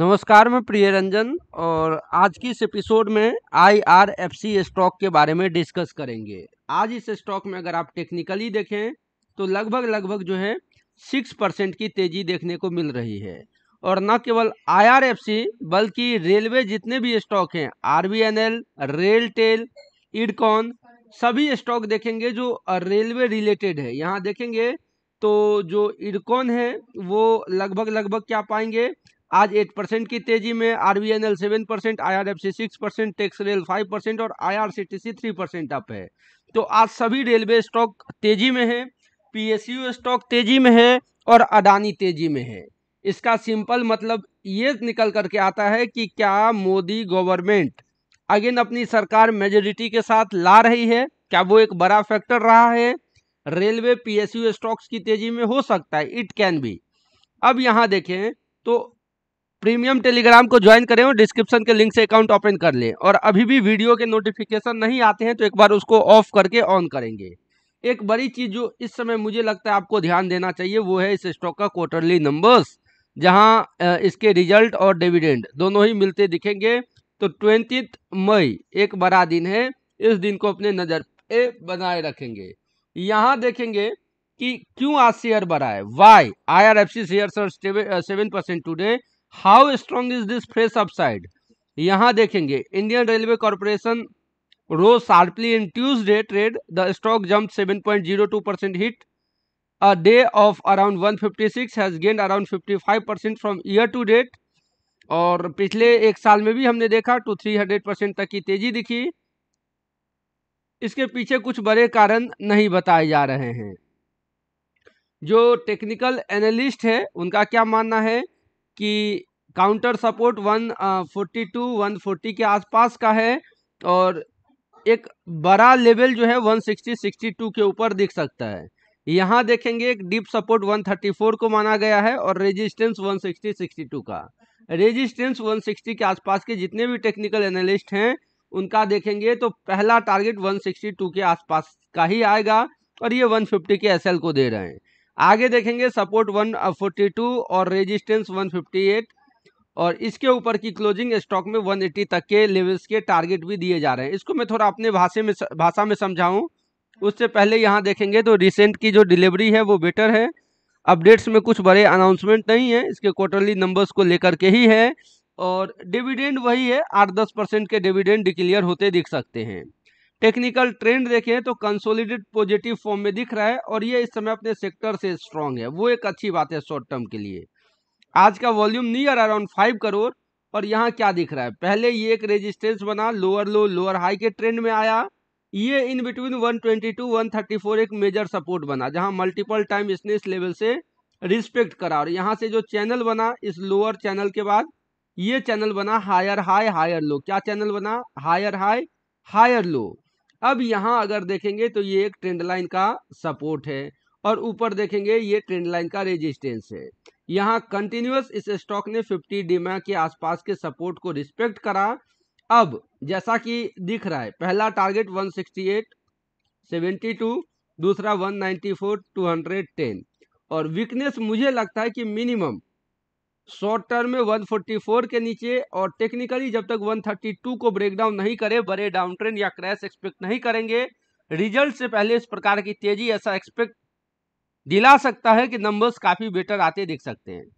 नमस्कार मैं प्रिय रंजन और आज की इस एपिसोड में आईआरएफसी स्टॉक के बारे में डिस्कस करेंगे आज इस स्टॉक में अगर आप टेक्निकली देखें तो लगभग लगभग जो है सिक्स परसेंट की तेजी देखने को मिल रही है और न केवल आईआरएफसी बल्कि रेलवे जितने भी स्टॉक हैं आरबीएनएल रेलटेल इडकॉन सभी स्टॉक देखेंगे जो रेलवे रिलेटेड है यहाँ देखेंगे तो जो इडकॉन है वो लगभग लगभग क्या पाएंगे आज 8 परसेंट की तेजी में R B N L seven percent I R F C six percent Tex Rail five percent और I R C T C three percent up है तो आज सभी रेलवे स्टॉक तेजी में है पी एस यू स्टॉक तेजी में है और अडानी तेजी में है इसका सिंपल मतलब ये निकल करके आता है कि क्या मोदी गवर्नमेंट अगेन अपनी सरकार मेजोरिटी के साथ ला रही है क्या वो एक बड़ा फैक्टर रहा है railway P S U stocks की तेजी में हो सकता है इट कैन बी अब यहाँ देखें तो प्रीमियम टेलीग्राम को ज्वाइन करें और डिस्क्रिप्शन के लिंक से अकाउंट ओपन कर लें और अभी भी वीडियो के नोटिफिकेशन नहीं आते हैं तो एक बार उसको ऑफ करके ऑन करेंगे एक बड़ी चीज़ जो इस समय मुझे लगता है आपको ध्यान देना चाहिए वो है इस स्टॉक का क्वार्टरली नंबर्स जहां इसके रिजल्ट और डिविडेंड दोनों ही मिलते दिखेंगे तो ट्वेंटी मई एक बड़ा दिन है इस दिन को अपने नज़र पे बनाए रखेंगे यहाँ देखेंगे कि क्यों आज शेयर बढ़ा है why I R F C share seven percent today how strong is this fresh upside यहां देखेंगे Indian Railway Corporation rose sharply in Tuesday trade the stock jump seven point zero two percent hit a day of around one fifty six has gain around fifty five percent from year to date और पिछले एक साल में भी हमने देखा to three hundred percent तक की तेजी दिखी इसके पीछे कुछ बड़े कारण नहीं बताए जा रहे हैं जो टेक्निकल एनालिस्ट है उनका क्या मानना है कि counter support one forty two one forty के आसपास का है और एक बड़ा लेवल जो है वन सिक्सटी सिक्सटी टू के ऊपर दिख सकता है यहाँ देखेंगे एक deep support one thirty four को माना गया है और resistance one sixty sixty two का रेजिस्टेंस वन सिक्सटी के आसपास के जितने भी टेक्निकल एनालिस्ट हैं उनका देखेंगे तो पहला टारगेट वन सिक्सटी टू के आसपास का ही आएगा और ये वन फिफ्टी के एस एल को दे रहे हैं आगे देखेंगे सपोर्ट 142 और रेजिस्टेंस 158 और इसके ऊपर की क्लोजिंग स्टॉक में 180 तक के लेवल्स के टारगेट भी दिए जा रहे हैं इसको मैं थोड़ा अपने भाषा में भाषा में समझाऊँ उससे पहले यहाँ देखेंगे तो रिसेंट की जो डिलीवरी है वो बेटर है अपडेट्स में कुछ बड़े अनाउंसमेंट नहीं है इसके क्वार्टरली नंबर्स को लेकर के ही है और डिविडेंड वही है आठ दस परसेंट के डिविडेंड डिक्लेयर होते दिख सकते हैं टेक्निकल ट्रेंड देखें तो कंसोलिडेट पॉजिटिव फॉर्म में दिख रहा है और ये इस समय अपने सेक्टर से स्ट्रांग है वो एक अच्छी बात है शॉर्ट टर्म के लिए आज का volume near around five crore और यहाँ क्या दिख रहा है पहले ये एक रेजिस्टेंस बना लोअर लो लोअर हाई के ट्रेंड में आया ये इन बिटवीन 122 134 एक मेजर सपोर्ट बना जहां मल्टीपल टाइम इसने इस लेवल से रिस्पेक्ट करा और यहाँ से जो चैनल बना इस लोअर चैनल के बाद ये चैनल बना हायर हाई हायर लो क्या चैनल बना हायर हाई हायर लो अब यहाँ अगर देखेंगे तो ये एक ट्रेंड लाइन का सपोर्ट है और ऊपर देखेंगे ये ट्रेंड लाइन का रेजिस्टेंस है यहाँ कंटिन्यूस इस स्टॉक ने 50 डीमा के आसपास के सपोर्ट को रिस्पेक्ट करा अब जैसा कि दिख रहा है पहला टारगेट 168, 72, दूसरा 194, 210 और वीकनेस मुझे लगता है कि मिनिमम शॉर्ट टर्म में 144 के नीचे और टेक्निकली जब तक 132 को ब्रेकडाउन नहीं करे बड़े डाउन ट्रेंड या क्रैश एक्सपेक्ट नहीं करेंगे रिजल्ट से पहले इस प्रकार की तेजी ऐसा एक्सपेक्ट दिला सकता है कि नंबर्स काफ़ी बेटर आते देख सकते हैं